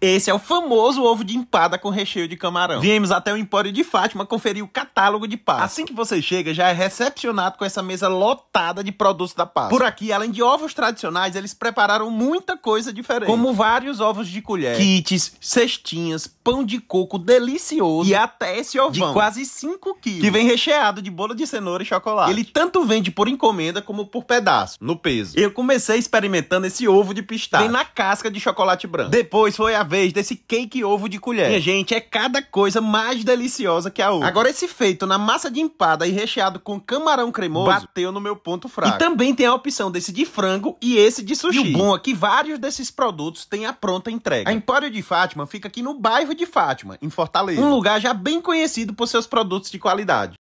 Esse é o famoso ovo de empada com recheio de camarão. Viemos até o Empório de Fátima conferir o catálogo de pasta. Assim que você chega, já é recepcionado com essa mesa lotada de produtos da pasta. Por aqui, além de ovos tradicionais, eles prepararam muita coisa diferente. Como vários ovos de colher, kits, cestinhas, pão de coco delicioso e até esse ovão de quase 5 quilos, que vem recheado de bolo de cenoura e chocolate. Ele tanto vende por encomenda como por pedaço, no peso. Eu comecei experimentando esse ovo de pistache, vem na casca de chocolate branco. Depois foi a vez desse cake ovo de colher. Minha gente, é cada coisa mais deliciosa que a outra. Agora, esse feito na massa de empada e recheado com camarão cremoso bateu no meu ponto fraco. E também tem a opção desse de frango e esse de sushi. E o bom é que vários desses produtos têm a pronta entrega. A Empório de Fátima fica aqui no bairro de Fátima, em Fortaleza. Um lugar já bem conhecido por seus produtos de qualidade.